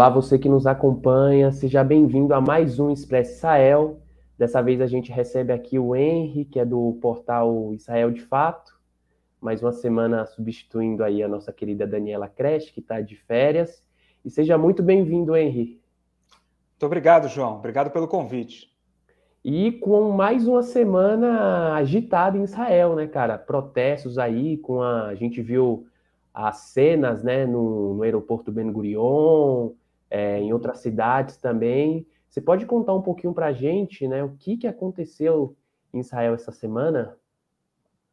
Olá, você que nos acompanha, seja bem-vindo a mais um Expresso Israel. Dessa vez a gente recebe aqui o Henry, que é do portal Israel de Fato, mais uma semana substituindo aí a nossa querida Daniela Cresch, que está de férias. E seja muito bem-vindo, Henry. Muito obrigado, João. Obrigado pelo convite. E com mais uma semana agitada em Israel, né, cara? Protestos aí, com a, a gente viu as cenas, né, no, no aeroporto Ben Gurion, é, em outras cidades também. Você pode contar um pouquinho para a gente, né? O que, que aconteceu em Israel essa semana?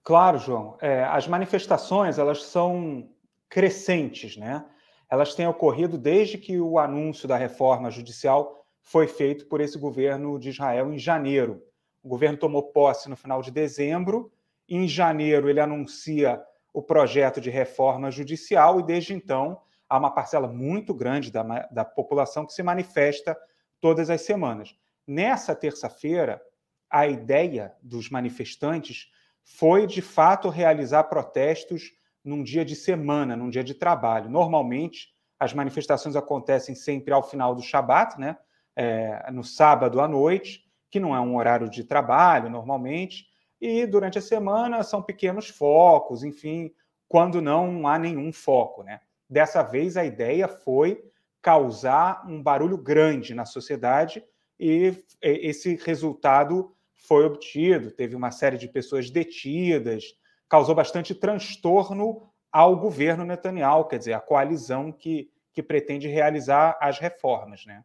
Claro, João. É, as manifestações elas são crescentes, né? Elas têm ocorrido desde que o anúncio da reforma judicial foi feito por esse governo de Israel em janeiro. O governo tomou posse no final de dezembro. Em janeiro ele anuncia o projeto de reforma judicial e desde então há uma parcela muito grande da, da população que se manifesta todas as semanas. Nessa terça-feira, a ideia dos manifestantes foi, de fato, realizar protestos num dia de semana, num dia de trabalho. Normalmente, as manifestações acontecem sempre ao final do Shabat, né? É, no sábado à noite, que não é um horário de trabalho normalmente, e durante a semana são pequenos focos, enfim, quando não há nenhum foco. Né? Dessa vez, a ideia foi causar um barulho grande na sociedade e esse resultado foi obtido. Teve uma série de pessoas detidas, causou bastante transtorno ao governo Netanyahu, quer dizer, à coalizão que, que pretende realizar as reformas, né?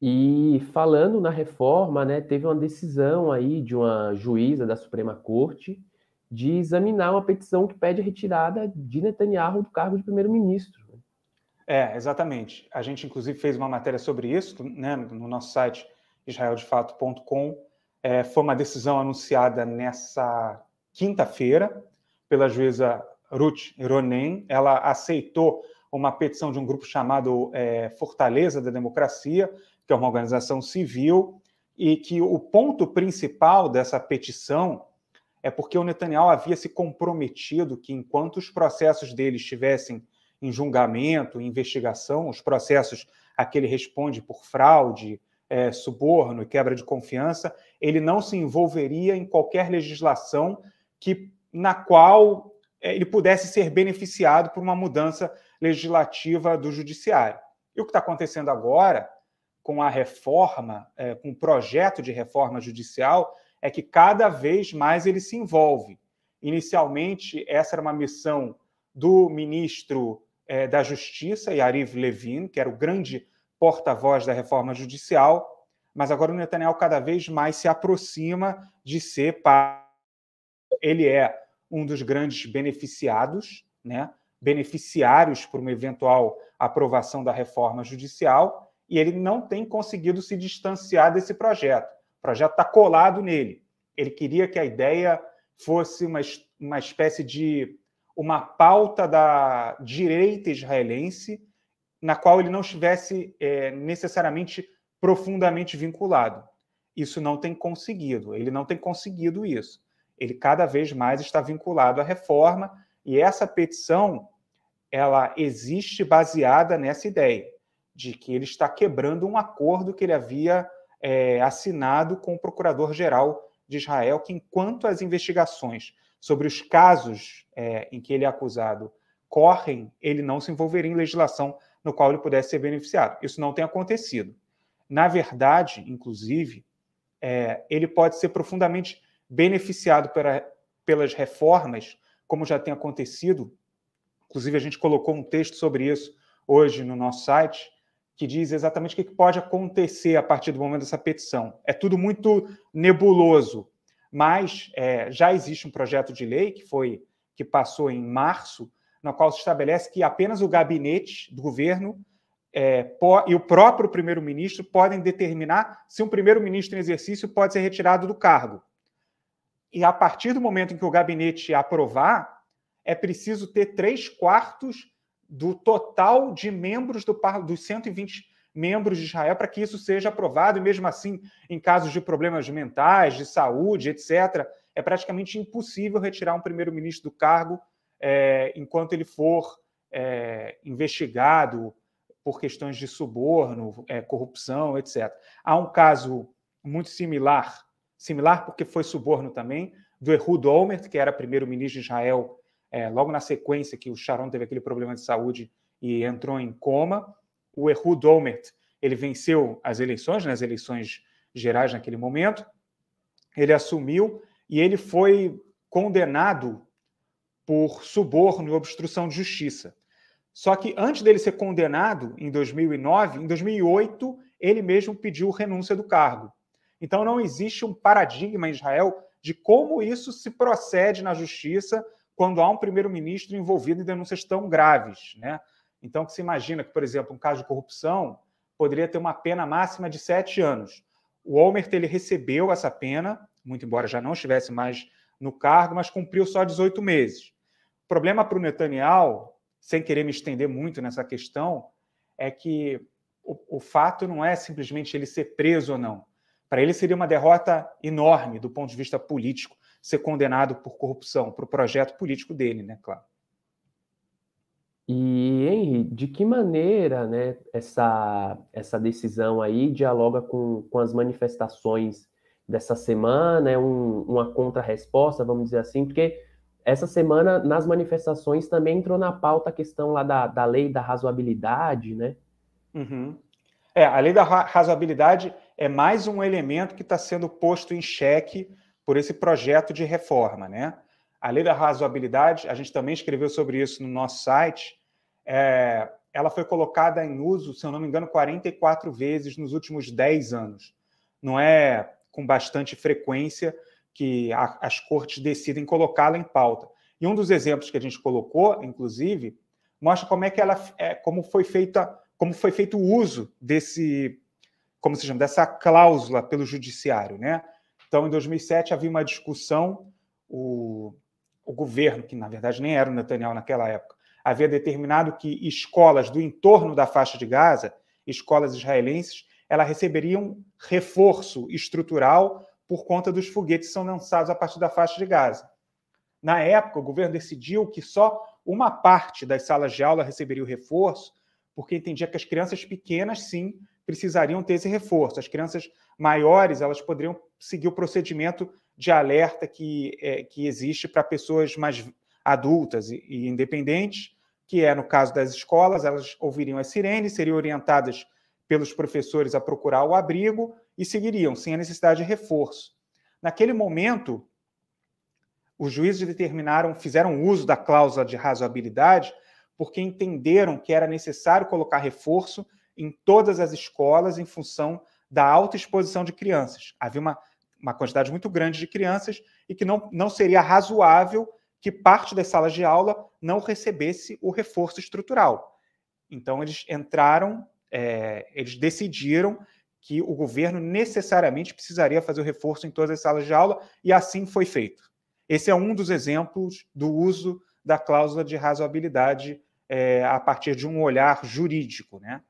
E falando na reforma, né, teve uma decisão aí de uma juíza da Suprema Corte de examinar uma petição que pede a retirada de Netanyahu do cargo de primeiro-ministro. É, exatamente. A gente, inclusive, fez uma matéria sobre isso né, no nosso site israeldefato.com. É, foi uma decisão anunciada nessa quinta-feira pela juíza Ruth Ronen. Ela aceitou uma petição de um grupo chamado é, Fortaleza da Democracia, que é uma organização civil, e que o ponto principal dessa petição é porque o Netanyahu havia se comprometido que, enquanto os processos dele estivessem em julgamento, em investigação, os processos a que ele responde por fraude, é, suborno e quebra de confiança, ele não se envolveria em qualquer legislação que na qual é, ele pudesse ser beneficiado por uma mudança legislativa do judiciário. E o que está acontecendo agora, com a reforma, é, com o projeto de reforma judicial, é que cada vez mais ele se envolve. Inicialmente, essa era uma missão do ministro é, da Justiça, Yariv Levin, que era o grande porta-voz da reforma judicial, mas agora o Netanyahu cada vez mais se aproxima de ser parte. ele é um dos grandes beneficiados, né? beneficiários por uma eventual aprovação da reforma judicial, e ele não tem conseguido se distanciar desse projeto. O projeto está colado nele. Ele queria que a ideia fosse uma, uma espécie de uma pauta da direita israelense na qual ele não estivesse é, necessariamente profundamente vinculado. Isso não tem conseguido, ele não tem conseguido isso. Ele cada vez mais está vinculado à reforma e essa petição ela existe baseada nessa ideia de que ele está quebrando um acordo que ele havia é, assinado com o procurador-geral de Israel, que, enquanto as investigações sobre os casos é, em que ele é acusado correm, ele não se envolveria em legislação no qual ele pudesse ser beneficiado. Isso não tem acontecido. Na verdade, inclusive, é, ele pode ser profundamente beneficiado pela, pelas reformas, como já tem acontecido. Inclusive, a gente colocou um texto sobre isso hoje no nosso site, que diz exatamente o que pode acontecer a partir do momento dessa petição. É tudo muito nebuloso, mas é, já existe um projeto de lei que foi que passou em março, na qual se estabelece que apenas o gabinete do governo é, e o próprio primeiro-ministro podem determinar se um primeiro-ministro em exercício pode ser retirado do cargo. E a partir do momento em que o gabinete aprovar, é preciso ter três quartos do total de membros do dos 120 membros de Israel para que isso seja aprovado, e mesmo assim, em casos de problemas mentais, de saúde, etc., é praticamente impossível retirar um primeiro-ministro do cargo é, enquanto ele for é, investigado por questões de suborno, é, corrupção, etc. Há um caso muito similar, similar porque foi suborno também, do Ehud Olmert, que era primeiro-ministro de Israel é, logo na sequência que o Sharon teve aquele problema de saúde e entrou em coma. O Ehud Olmert, ele venceu as eleições, nas né, eleições gerais naquele momento. Ele assumiu e ele foi condenado por suborno e obstrução de justiça. Só que antes dele ser condenado, em 2009, em 2008, ele mesmo pediu renúncia do cargo. Então não existe um paradigma em Israel de como isso se procede na justiça quando há um primeiro-ministro envolvido em denúncias tão graves. Né? Então, que se imagina que, por exemplo, um caso de corrupção poderia ter uma pena máxima de sete anos. O Olmert ele recebeu essa pena, muito embora já não estivesse mais no cargo, mas cumpriu só 18 meses. O problema para o Netanyahu, sem querer me estender muito nessa questão, é que o, o fato não é simplesmente ele ser preso ou não. Para ele seria uma derrota enorme do ponto de vista político ser condenado por corrupção, para o projeto político dele, né, claro. E, Henry, de que maneira né, essa, essa decisão aí dialoga com, com as manifestações dessa semana? É um, uma contra-resposta, vamos dizer assim, porque essa semana, nas manifestações, também entrou na pauta a questão lá da, da lei da razoabilidade, né? Uhum. É, a lei da razoabilidade é mais um elemento que está sendo posto em xeque por esse projeto de reforma. Né? A lei da razoabilidade, a gente também escreveu sobre isso no nosso site, é, ela foi colocada em uso, se eu não me engano, 44 vezes nos últimos 10 anos. Não é com bastante frequência que a, as cortes decidem colocá-la em pauta. E um dos exemplos que a gente colocou, inclusive, mostra como é que ela é, como foi feita, como foi feito o uso desse, como se chama, dessa cláusula pelo judiciário, né? Então, em 2007, havia uma discussão, o, o governo, que na verdade nem era o Netanyahu naquela época, havia determinado que escolas do entorno da faixa de Gaza, escolas israelenses, elas receberiam reforço estrutural por conta dos foguetes que são lançados a partir da faixa de Gaza. Na época, o governo decidiu que só uma parte das salas de aula receberia o reforço, porque entendia que as crianças pequenas, sim, precisariam ter esse reforço. As crianças maiores elas poderiam seguir o procedimento de alerta que, é, que existe para pessoas mais adultas e, e independentes, que é no caso das escolas, elas ouviriam as sirenes, seriam orientadas pelos professores a procurar o abrigo e seguiriam, sem a necessidade de reforço. Naquele momento, os juízes determinaram, fizeram uso da cláusula de razoabilidade, porque entenderam que era necessário colocar reforço em todas as escolas em função da alta exposição de crianças. Havia uma, uma quantidade muito grande de crianças e que não, não seria razoável que parte das salas de aula não recebesse o reforço estrutural. Então, eles entraram, é, eles decidiram que o governo necessariamente precisaria fazer o reforço em todas as salas de aula, e assim foi feito. Esse é um dos exemplos do uso da cláusula de razoabilidade é, a partir de um olhar jurídico, né?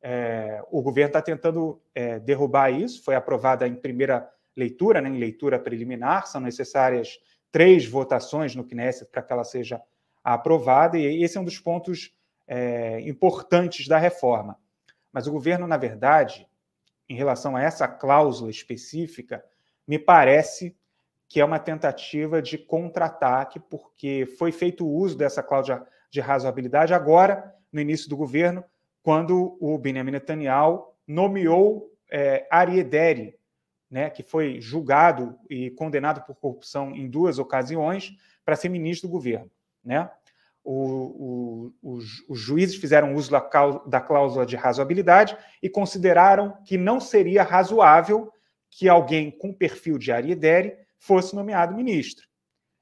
É, o governo está tentando é, derrubar isso, foi aprovada em primeira leitura, né, em leitura preliminar, são necessárias três votações no Knesset para que ela seja aprovada, e esse é um dos pontos é, importantes da reforma. Mas o governo, na verdade, em relação a essa cláusula específica, me parece que é uma tentativa de contra-ataque, porque foi feito o uso dessa cláusula de razoabilidade agora, no início do governo, quando o Benjamin Netanyahu nomeou é, Ariederi, né, que foi julgado e condenado por corrupção em duas ocasiões, para ser ministro do governo. Né? O, o, os, os, juízes fizeram uso da, da cláusula de razoabilidade e consideraram que não seria razoável que alguém com perfil de Ariederi fosse nomeado ministro.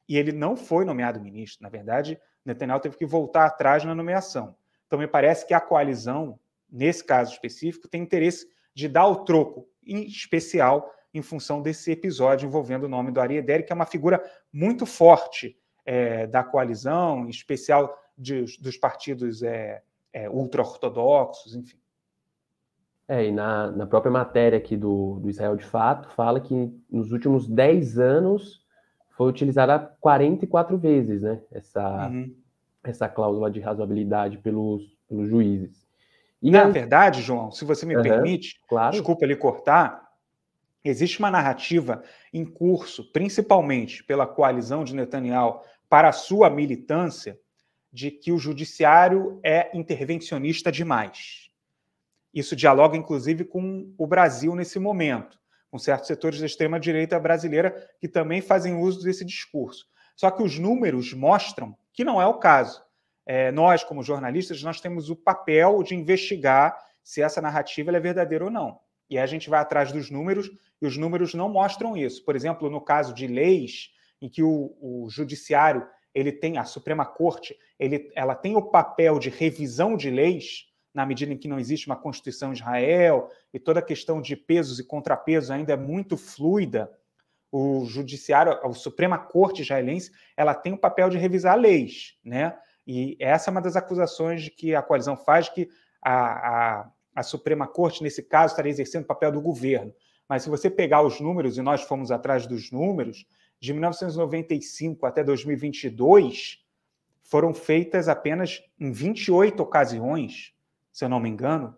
E ele não foi nomeado ministro. Na verdade, Netanyahu teve que voltar atrás na nomeação. Então, me parece que a coalizão, nesse caso específico, tem interesse de dar o troco, em especial em função desse episódio envolvendo o nome do Ariadere, que é uma figura muito forte é, da coalizão, em especial de, dos partidos é, é, ultra-ortodoxos, enfim. É, e na, na própria matéria aqui do, do Israel de Fato, fala que nos últimos 10 anos foi utilizada 44 vezes, né? Essa, uhum essa cláusula de razoabilidade pelos, pelos juízes. E Na aí... verdade, João, se você me uhum, permite, claro. desculpa ele cortar, existe uma narrativa em curso, principalmente pela coalizão de Netanyahu para a sua militância, de que o judiciário é intervencionista demais. Isso dialoga, inclusive, com o Brasil nesse momento, com certos setores da extrema-direita brasileira que também fazem uso desse discurso. Só que os números mostram que não é o caso. É, nós, como jornalistas, nós temos o papel de investigar se essa narrativa é verdadeira ou não. E aí a gente vai atrás dos números e os números não mostram isso. Por exemplo, no caso de leis em que o, o judiciário ele tem a Suprema Corte, ele, ela tem o papel de revisão de leis na medida em que não existe uma constituição em Israel e toda a questão de pesos e contrapesos ainda é muito fluida o judiciário, a Suprema Corte israelense, ela tem o papel de revisar leis, né? E essa é uma das acusações que a coalizão faz, que a, a, a Suprema Corte, nesse caso, estaria exercendo o papel do governo. Mas se você pegar os números, e nós fomos atrás dos números, de 1995 até 2022, foram feitas apenas em 28 ocasiões, se eu não me engano,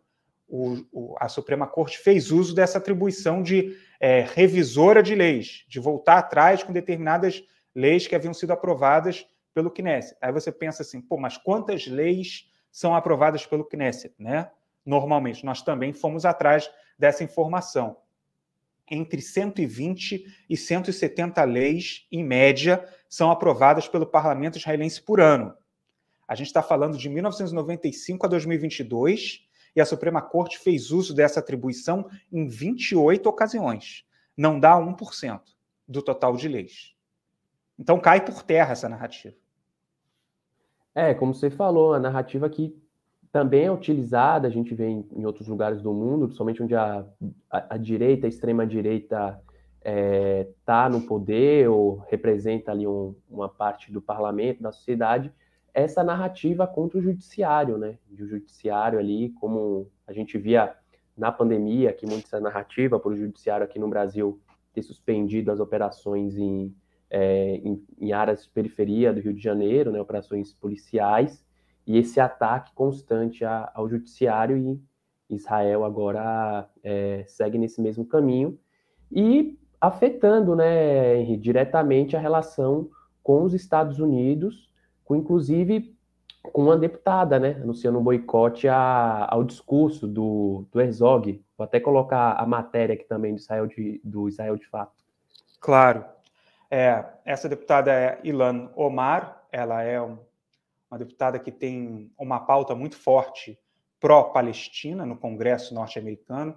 o, o, a Suprema Corte fez uso dessa atribuição de é, revisora de leis, de voltar atrás com determinadas leis que haviam sido aprovadas pelo Knesset. Aí você pensa assim, pô, mas quantas leis são aprovadas pelo Knesset, né? Normalmente, nós também fomos atrás dessa informação. Entre 120 e 170 leis, em média, são aprovadas pelo parlamento israelense por ano. A gente está falando de 1995 a 2022, e a Suprema Corte fez uso dessa atribuição em 28 ocasiões. Não dá 1% do total de leis. Então cai por terra essa narrativa. É, como você falou, a narrativa que também é utilizada, a gente vê em, em outros lugares do mundo, principalmente onde a, a, a direita, a extrema-direita, está é, tá no poder ou representa ali um, uma parte do parlamento, da sociedade, essa narrativa contra o judiciário, né? E o judiciário ali, como a gente via na pandemia, que muito essa narrativa para o judiciário aqui no Brasil ter suspendido as operações em, é, em, em áreas de periferia do Rio de Janeiro, né? Operações policiais, e esse ataque constante a, ao judiciário e Israel agora é, segue nesse mesmo caminho e afetando, né, diretamente a relação com os Estados Unidos com inclusive com uma deputada, né, anunciando um boicote a, ao discurso do, do Herzog. Vou até colocar a matéria aqui também do Israel de, do Israel de Fato. Claro. É, essa deputada é Ilan Omar, ela é um, uma deputada que tem uma pauta muito forte pró-Palestina no Congresso norte-americano.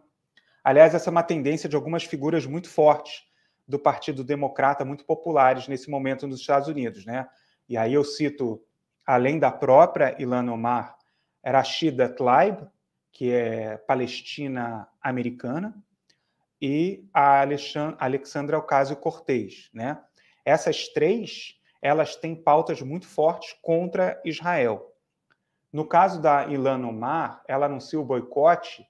Aliás, essa é uma tendência de algumas figuras muito fortes do Partido Democrata, muito populares nesse momento nos Estados Unidos, né? E aí eu cito, além da própria Ilan Omar, Rashida Tlaib, que é palestina-americana, e a Alexandra Ocasio-Cortez. Né? Essas três, elas têm pautas muito fortes contra Israel. No caso da Ilan Omar, ela anuncia o boicote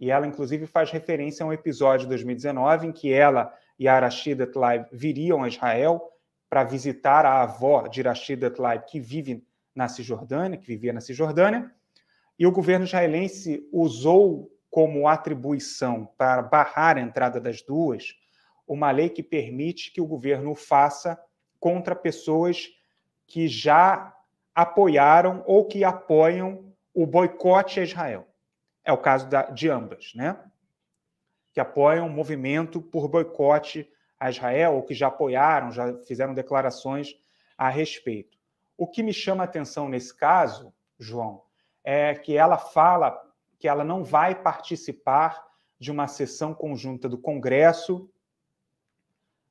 e ela, inclusive, faz referência a um episódio de 2019 em que ela e a Arashida Tlaib viriam a Israel para visitar a avó de Rashida Tlaib, que vive na Cisjordânia, que vivia na Cisjordânia, e o governo israelense usou como atribuição para barrar a entrada das duas uma lei que permite que o governo faça contra pessoas que já apoiaram ou que apoiam o boicote a Israel. É o caso da, de ambas, né? Que apoiam o movimento por boicote a Israel, ou que já apoiaram, já fizeram declarações a respeito. O que me chama a atenção nesse caso, João, é que ela fala que ela não vai participar de uma sessão conjunta do Congresso,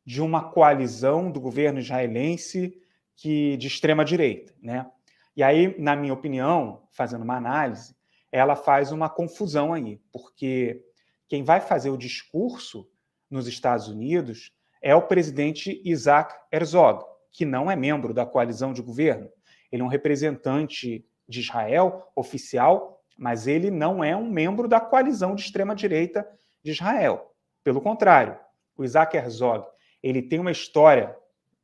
de uma coalizão do governo israelense que de extrema direita, né? E aí, na minha opinião, fazendo uma análise, ela faz uma confusão aí, porque quem vai fazer o discurso nos Estados Unidos é o presidente Isaac Herzog, que não é membro da coalizão de governo. Ele é um representante de Israel oficial, mas ele não é um membro da coalizão de extrema-direita de Israel. Pelo contrário, o Isaac Herzog ele tem uma história,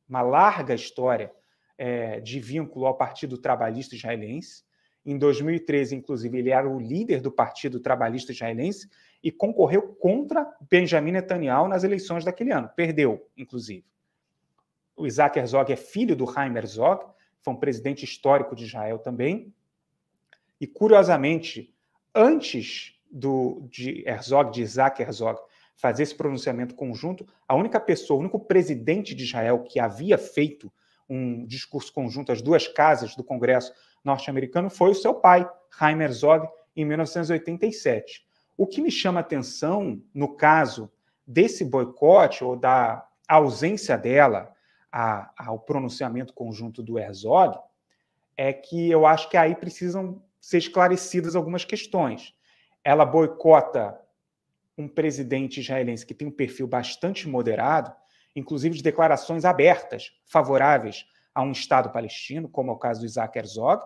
uma larga história é, de vínculo ao Partido Trabalhista Israelense. Em 2013, inclusive, ele era o líder do Partido Trabalhista Israelense e concorreu contra Benjamin Netanyahu nas eleições daquele ano. Perdeu, inclusive. O Isaac Herzog é filho do Haim Herzog, foi um presidente histórico de Israel também. E, curiosamente, antes do, de Herzog, de Isaac Herzog, fazer esse pronunciamento conjunto, a única pessoa, o único presidente de Israel que havia feito um discurso conjunto às duas casas do Congresso norte-americano foi o seu pai, Haim Herzog, em 1987. O que me chama atenção, no caso desse boicote ou da ausência dela a, ao pronunciamento conjunto do Herzog, é que eu acho que aí precisam ser esclarecidas algumas questões. Ela boicota um presidente israelense que tem um perfil bastante moderado, inclusive de declarações abertas favoráveis a um Estado palestino, como é o caso do Isaac Herzog,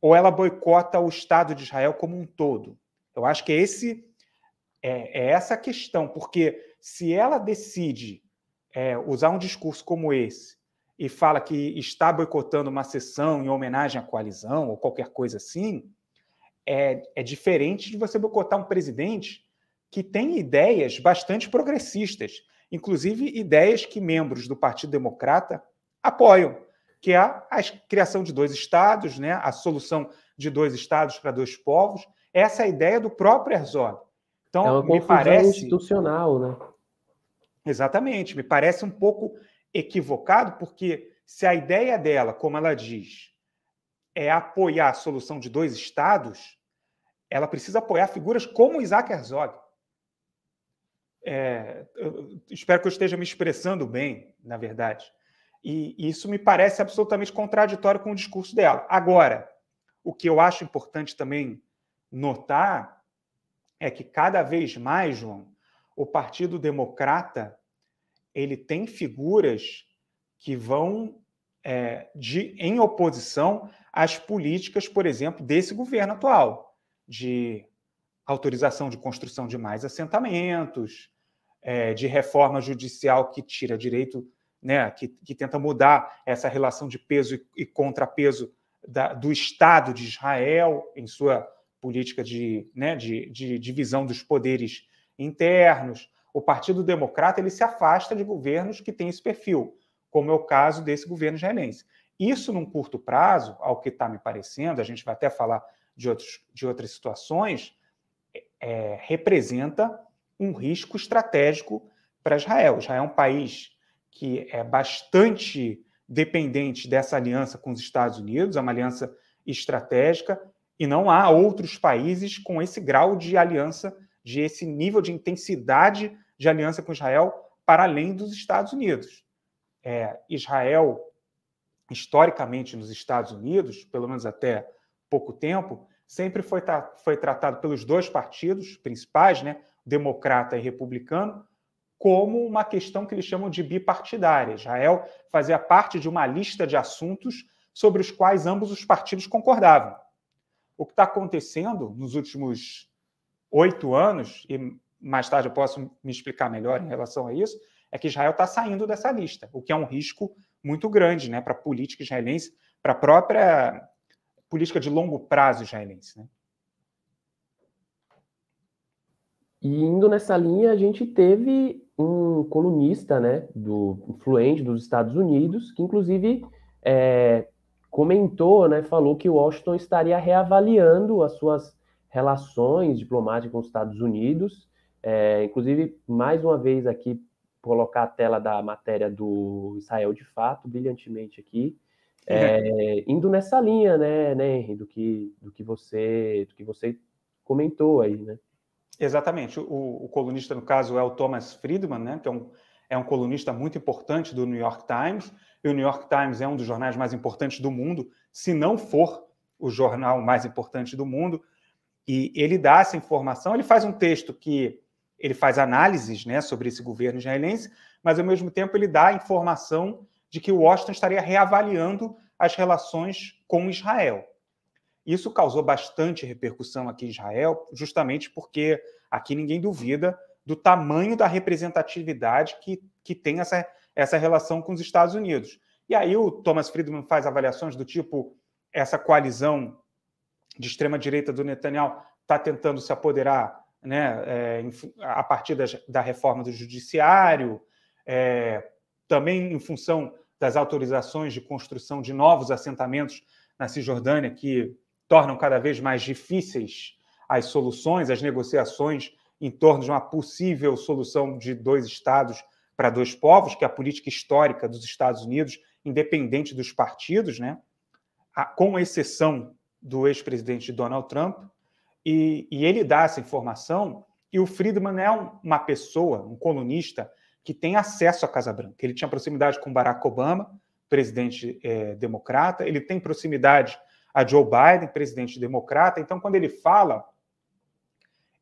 ou ela boicota o Estado de Israel como um todo. Eu acho que é esse é, é essa a questão, porque se ela decide é, usar um discurso como esse e fala que está boicotando uma sessão em homenagem à coalizão ou qualquer coisa assim, é, é diferente de você boicotar um presidente que tem ideias bastante progressistas, inclusive ideias que membros do Partido Democrata apoiam, que é a criação de dois estados, né, a solução de dois estados para dois povos. Essa é a ideia do próprio Herzog. Então, é uma me parece institucional, né? Exatamente, me parece um pouco equivocado, porque se a ideia dela, como ela diz, é apoiar a solução de dois estados, ela precisa apoiar figuras como Isaac Herzog. É, espero que eu esteja me expressando bem, na verdade. E isso me parece absolutamente contraditório com o discurso dela. Agora, o que eu acho importante também notar é que cada vez mais, João, o Partido Democrata ele tem figuras que vão é, de, em oposição às políticas, por exemplo, desse governo atual, de autorização de construção de mais assentamentos, é, de reforma judicial que tira direito, né, que, que tenta mudar essa relação de peso e, e contrapeso da, do Estado de Israel em sua política de, né, de, de divisão dos poderes internos. O Partido Democrata ele se afasta de governos que têm esse perfil, como é o caso desse governo israelense. Isso, num curto prazo, ao que está me parecendo, a gente vai até falar de, outros, de outras situações, é, é, representa um risco estratégico para Israel. Israel é um país que é bastante dependente dessa aliança com os Estados Unidos, é uma aliança estratégica, e não há outros países com esse grau de aliança, de esse nível de intensidade de aliança com Israel, para além dos Estados Unidos. É, Israel, historicamente nos Estados Unidos, pelo menos até pouco tempo, sempre foi, tra foi tratado pelos dois partidos principais, né, democrata e republicano, como uma questão que eles chamam de bipartidária. Israel fazia parte de uma lista de assuntos sobre os quais ambos os partidos concordavam o que está acontecendo nos últimos oito anos, e mais tarde eu posso me explicar melhor em relação a isso, é que Israel está saindo dessa lista, o que é um risco muito grande né, para a política israelense, para a própria política de longo prazo israelense. Né? E indo nessa linha, a gente teve um colunista, né, do influente dos Estados Unidos, que inclusive é, comentou, né, falou que Washington estaria reavaliando as suas relações diplomáticas com os Estados Unidos. É, inclusive, mais uma vez aqui, colocar a tela da matéria do Israel de Fato, brilhantemente aqui, é, indo nessa linha, né, né Henry, do que, do, que você, do que você comentou aí, né? Exatamente. O, o colunista, no caso, é o Thomas Friedman, né, que é um é um colunista muito importante do New York Times, e o New York Times é um dos jornais mais importantes do mundo, se não for o jornal mais importante do mundo. E ele dá essa informação, ele faz um texto que ele faz análises né, sobre esse governo israelense, mas ao mesmo tempo ele dá a informação de que Washington estaria reavaliando as relações com Israel. Isso causou bastante repercussão aqui em Israel, justamente porque aqui ninguém duvida do tamanho da representatividade que, que tem essa, essa relação com os Estados Unidos. E aí o Thomas Friedman faz avaliações do tipo essa coalizão de extrema direita do Netanyahu está tentando se apoderar, né, é, a partir da, da, reforma do judiciário, é, também em função das autorizações de construção de novos assentamentos na Cisjordânia, que tornam cada vez mais difíceis as soluções, as negociações em torno de uma possível solução de dois estados para dois povos, que é a política histórica dos Estados Unidos, independente dos partidos, né? A, com exceção do ex-presidente Donald Trump, e, e, ele dá essa informação. E o Friedman é um, uma pessoa, um colunista, que tem acesso à Casa Branca. Ele tinha proximidade com Barack Obama, presidente é, democrata, ele tem proximidade a Joe Biden, presidente democrata. Então, quando ele fala,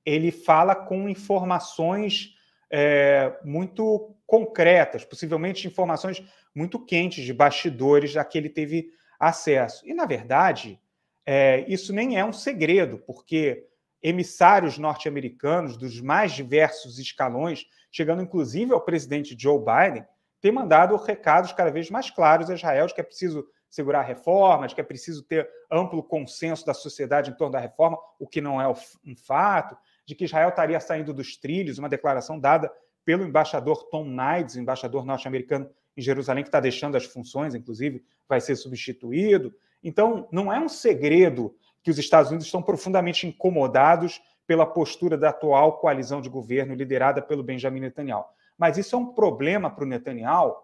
ele fala com informações é, muito concretas, possivelmente informações muito quentes de bastidores a que ele teve acesso. E, na verdade, é, isso nem é um segredo, porque emissários norte-americanos dos mais diversos escalões, chegando inclusive ao presidente Joe Biden, têm mandado recados cada vez mais claros a Israel de que é preciso segurar a reforma, de que é preciso ter amplo consenso da sociedade em torno da reforma, o que não é um fato, de que Israel estaria saindo dos trilhos, uma declaração dada pelo embaixador Tom Knights, embaixador norte-americano em Jerusalém, que está deixando as funções, inclusive vai ser substituído. Então, não é um segredo que os Estados Unidos estão profundamente incomodados pela postura da atual coalizão de governo liderada pelo Benjamin Netanyahu. Mas isso é um problema para o Netanyahu,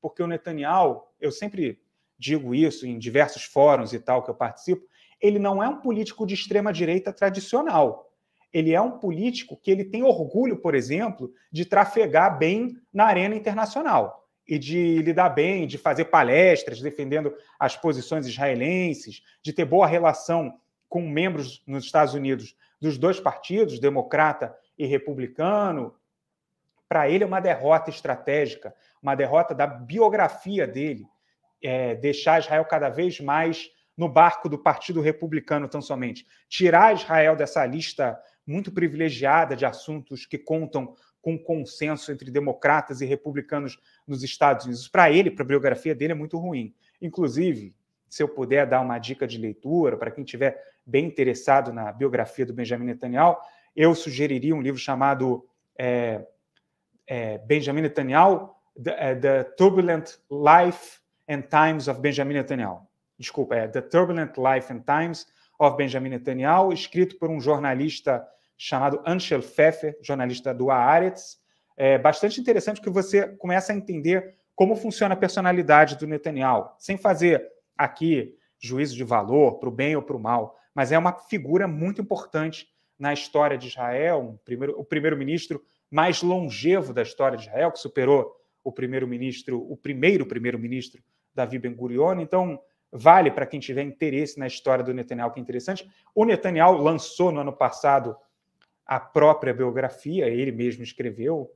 porque o Netanyahu, eu sempre digo isso em diversos fóruns e tal que eu participo, ele não é um político de extrema direita tradicional. Ele é um político que ele tem orgulho, por exemplo, de trafegar bem na arena internacional e de lidar bem, de fazer palestras defendendo as posições israelenses, de ter boa relação com membros nos Estados Unidos dos dois partidos, democrata e republicano. Para ele é uma derrota estratégica, uma derrota da biografia dele, é, deixar Israel cada vez mais no barco do Partido Republicano, tão somente. Tirar Israel dessa lista muito privilegiada de assuntos que contam com consenso entre democratas e republicanos nos Estados Unidos. Para ele, para a biografia dele, é muito ruim. Inclusive, se eu puder dar uma dica de leitura para quem estiver bem interessado na biografia do Benjamin Netanyahu, eu sugeriria um livro chamado é, é, Benjamin Netanyahu, The, é, The Turbulent Life and Times of Benjamin Netanyahu. Desculpa, é The Turbulent Life and Times of Benjamin Netanyahu, escrito por um jornalista chamado Anshel Pfeffer, jornalista do Haaretz. É bastante interessante que você começa a entender como funciona a personalidade do Netanyahu, sem fazer aqui juízo de valor para o bem ou para o mal, mas é uma figura muito importante na história de Israel, um primeiro, o primeiro-ministro mais longevo da história de Israel, que superou o primeiro-ministro, o primeiro primeiro-ministro Davi Ben-Gurion. Então, vale para quem tiver interesse na história do Netanyahu, que é interessante. O Netanyahu lançou no ano passado a própria biografia, ele mesmo escreveu,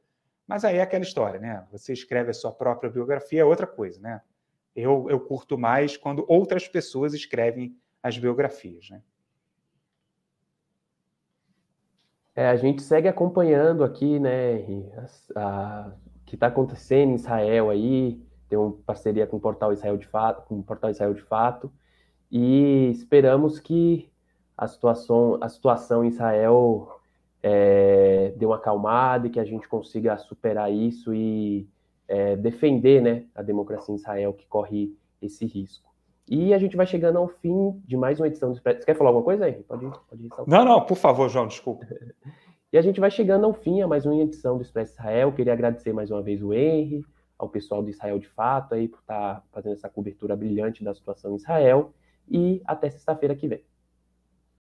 mas aí é aquela história, né? Você escreve a sua própria biografia, é outra coisa, né? Eu, eu curto mais quando outras pessoas escrevem as biografias, né? É, a gente segue acompanhando aqui, né, O que está acontecendo em Israel aí, uma parceria com o Portal Israel de Fato, com o Portal Israel de Fato, e esperamos que a situação, a situação em Israel é, dê uma acalmada e que a gente consiga superar isso e é, defender né, a democracia em Israel que corre esse risco. E a gente vai chegando ao fim de mais uma edição do Expresso. Você quer falar alguma coisa aí? Pode, pode Não, não, por favor, João, desculpa. e a gente vai chegando ao fim a mais uma edição do Expresso Israel. Queria agradecer mais uma vez o Henrique ao pessoal do Israel de Fato aí por estar tá fazendo essa cobertura brilhante da situação em Israel e até sexta-feira que vem.